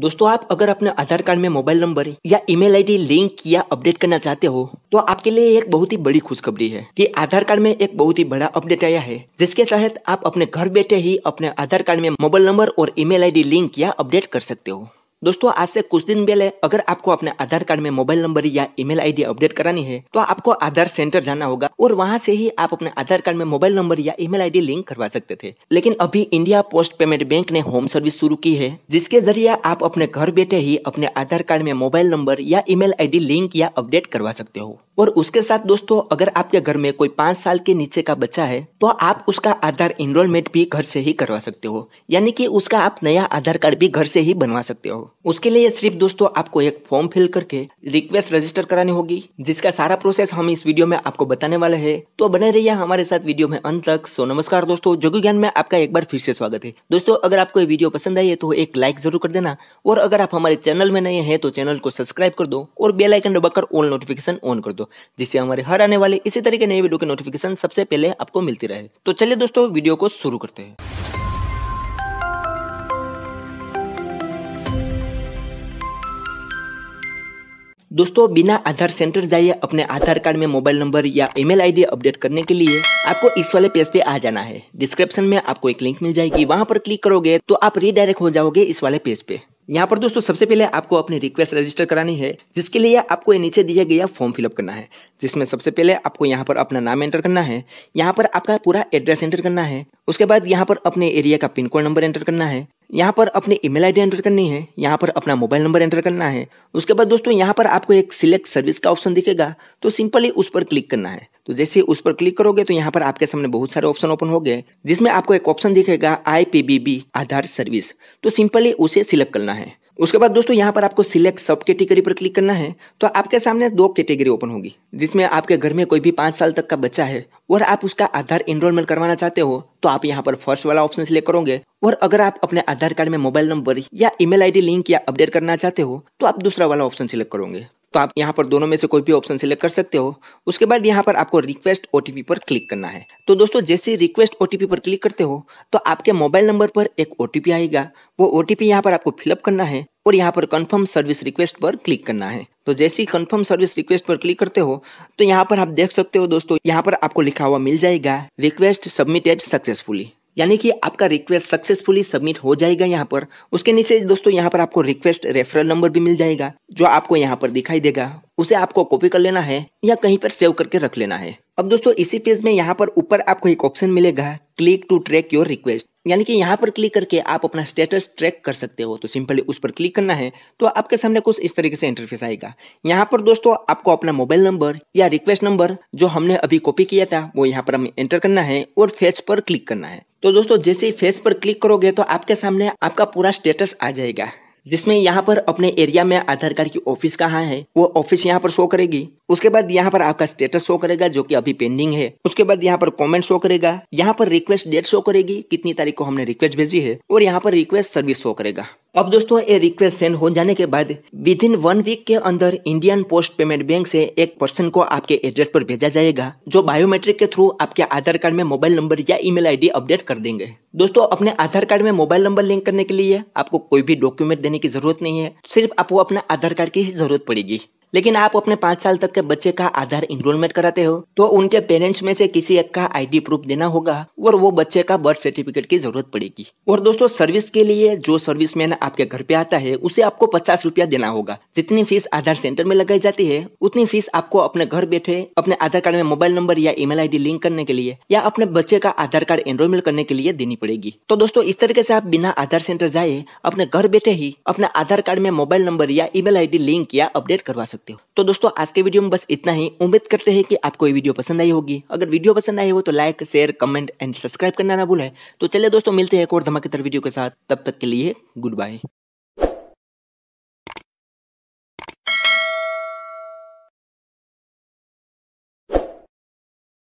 दोस्तों आप अगर अपने आधार कार्ड में मोबाइल नंबर या ईमेल आईडी लिंक या अपडेट करना चाहते हो तो आपके लिए एक बहुत ही बड़ी खुशखबरी है कि आधार कार्ड में एक बहुत ही बड़ा अपडेट आया है जिसके तहत आप अपने घर बैठे ही अपने आधार कार्ड में मोबाइल नंबर और ईमेल आईडी लिंक या अपडेट कर सकते हो दोस्तों आज से कुछ दिन पहले अगर आपको अपने आधार कार्ड में मोबाइल नंबर या ईमेल आईडी अपडेट करानी है तो आपको आधार सेंटर जाना होगा और वहां से ही आप अपने आधार कार्ड में मोबाइल नंबर या ईमेल आईडी लिंक करवा सकते थे लेकिन अभी इंडिया पोस्ट पेमेंट बैंक ने होम सर्विस शुरू की है जिसके जरिए आप अपने घर बैठे ही अपने आधार कार्ड में मोबाइल नंबर या ईमेल आईडी लिंक या अपडेट करवा सकते हो और उसके साथ दोस्तों अगर आपके घर में कोई पांच साल के नीचे का बच्चा है तो आप उसका आधार इनरोलमेंट भी घर से ही करवा सकते हो यानी कि उसका आप नया आधार कार्ड भी घर से ही बनवा सकते हो उसके लिए सिर्फ दोस्तों आपको एक फॉर्म फिल करके रिक्वेस्ट रजिस्टर करानी होगी जिसका सारा प्रोसेस हम इस वीडियो में आपको बताने वाले है तो बने रहिए हमारे साथ वीडियो में अंत तक सो नमस्कार दोस्तों जोगी ज्ञान में आपका एक बार फिर से स्वागत है दोस्तों अगर आपको ये वीडियो पसंद आई है तो एक लाइक जरूर कर देना और अगर आप हमारे चैनल में नए हैं तो चैनल को सब्सक्राइब कर दो और बेलाइकन दबाकर ऑल नोटिफिकेशन ऑन कर दो दोस्तों जिससे हमारे हर आने वाले इसी तरह के नए वीडियो के नोटिफिकेशन सबसे पहले आपको मिलती रहे तो चलिए दोस्तों वीडियो को शुरू करते हैं दोस्तों बिना आधार सेंटर जाइए अपने आधार कार्ड में मोबाइल नंबर या ईमेल आईडी अपडेट करने के लिए आपको इस वाले पेज पे आ जाना है डिस्क्रिप्शन में आपको एक लिंक मिल जाएगी वहां पर क्लिक करोगे तो आप रीडायरेक्ट हो जाओगे इस वाले पेज पे यहाँ पर दोस्तों सबसे पहले आपको अपनी रिक्वेस्ट रजिस्टर करानी है जिसके लिए आपको नीचे दिया गया फॉर्म फिलअप करना है जिसमें सबसे पहले आपको यहाँ पर अपना नाम एंटर करना है यहाँ पर आपका पूरा एड्रेस एंटर करना है उसके बाद यहाँ पर अपने एरिया का पिन कोड नंबर एंटर करना है यहाँ पर अपने ईमेल आईडी एंटर करनी है यहाँ पर अपना मोबाइल नंबर एंटर करना है उसके बाद दोस्तों यहाँ पर आपको एक सिलेक्ट सर्विस का ऑप्शन दिखेगा तो सिंपली उस पर क्लिक करना है तो जैसे उस पर क्लिक करोगे तो यहाँ पर आपके सामने बहुत सारे ऑप्शन ओपन हो गए जिसमें आपको एक ऑप्शन दिखेगा आई आधार सर्विस तो सिंपली उसे सिलेक्ट करना है उसके बाद दोस्तों यहाँ पर आपको सिलेक्ट सब कैटेगरी पर क्लिक करना है तो आपके सामने दो कैटेगरी ओपन होगी जिसमें आपके घर में कोई भी पांच साल तक का बच्चा है और आप उसका आधार इनरोलमेंट करवाना चाहते हो तो आप यहाँ पर फर्स्ट वाला ऑप्शन सिलेक्ट करोगे और अगर आप अपने आधार कार्ड में मोबाइल नंबर या ईमेल आईडी लिंक या अपडेट करना चाहते हो तो आप दूसरा वाला ऑप्शन सिलेक्ट करोगे तो आप यहाँ पर दोनों में से कोई भी ऑप्शन सिलेक्ट कर सकते हो उसके बाद यहाँ पर आपको रिक्वेस्ट ओ पर क्लिक करना है तो दोस्तों जैसे रिक्वेस्ट ओ पर क्लिक करते हो तो आपके मोबाइल नंबर पर एक ओ आएगा वो ओ टी यहाँ पर आपको फिलअप करना है और यहाँ पर कंफर्म सर्विस रिक्वेस्ट पर क्लिक करना है तो जैसे ही कंफर्म सर्विस रिक्वेस्ट पर क्लिक करते हो तो यहाँ पर आप देख सकते हो दोस्तों यहाँ पर आपको लिखा हुआ मिल जाएगा रिक्वेस्ट सबमिटेड सक्सेसफुली यानी कि आपका रिक्वेस्ट सक्सेसफुली सबमिट हो जाएगा यहाँ पर उसके नीचे दोस्तों यहाँ पर आपको रिक्वेस्ट रेफरल नंबर भी मिल जाएगा जो आपको यहाँ पर दिखाई देगा उसे आपको कॉपी कर लेना है या कहीं पर सेव करके रख लेना है अब दोस्तों इसी पेज में यहाँ पर ऊपर आपको एक ऑप्शन मिलेगा click to track your request यानी कि यहाँ पर क्लिक करके आप अपना स्टेटस ट्रैक कर सकते हो तो सिंपली उस पर क्लिक करना है तो आपके सामने कुछ इस तरीके से इंटरफेस आएगा यहाँ पर दोस्तों आपको अपना मोबाइल नंबर या रिक्वेस्ट नंबर जो हमने अभी कॉपी किया था वो यहाँ पर हमें एंटर करना है और फेज पर क्लिक करना है तो दोस्तों जैसे ही फेस पर क्लिक करोगे तो आपके सामने आपका पूरा स्टेटस आ जाएगा जिसमें यहाँ पर अपने एरिया में आधार कार्ड की ऑफिस कहाँ है वो ऑफिस यहाँ पर शो करेगी उसके बाद यहाँ पर आपका स्टेटस शो करेगा जो कि अभी पेंडिंग है उसके बाद यहाँ पर कमेंट शो करेगा यहाँ पर रिक्वेस्ट डेट शो करेगी कितनी तारीख को हमने रिक्वेस्ट भेजी है और यहाँ पर रिक्वेस्ट सर्विस शो करेगा अब दोस्तों ये रिक्वेस्ट सेंड हो जाने के बाद विद इन वन वीक के अंदर इंडियन पोस्ट पेमेंट बैंक से एक पर्सन को आपके एड्रेस पर भेजा जाएगा जो बायोमेट्रिक के थ्रू आपके आधार कार्ड में मोबाइल नंबर या ईमेल आईडी अपडेट कर देंगे दोस्तों अपने आधार कार्ड में मोबाइल नंबर लिंक करने के लिए आपको कोई भी डॉक्यूमेंट देने की जरूरत नहीं है सिर्फ आपको अपना आधार कार्ड की ही जरूरत पड़ेगी लेकिन आप अपने पांच साल तक के बच्चे का आधार इनरोलमेंट कराते हो तो उनके पेरेंट्स में से किसी एक का आईडी प्रूफ देना होगा और वो बच्चे का बर्थ सर्टिफिकेट की जरूरत पड़ेगी और दोस्तों सर्विस के लिए जो सर्विस मैन आपके घर पे आता है उसे आपको पचास रूपया देना होगा जितनी फीस आधार सेंटर में लगाई जाती है उतनी फीस आपको अपने घर बैठे अपने आधार कार्ड में मोबाइल नंबर या ईमेल आईडी लिंक करने के लिए या अपने बच्चे का आधार कार्ड एनरोलमेंट करने के लिए देनी पड़ेगी तो दोस्तों इस तरीके से आप बिना आधार सेंटर जाए अपने घर बैठे ही अपने आधार कार्ड में मोबाइल नंबर या ईमेल आईडी लिंक या अपडेट करवा सकते सकते हो तो दोस्तों आज के वीडियो में बस इतना ही उम्मीद करते हैं कि आपको ये वीडियो पसंद आई होगी अगर वीडियो पसंद आई हो तो like share comment and subscribe करना ना भूलें तो चलिए दोस्तों मिलते हैं एक और धमाकेदार वीडियो के साथ तब तक के लिए गुड बाय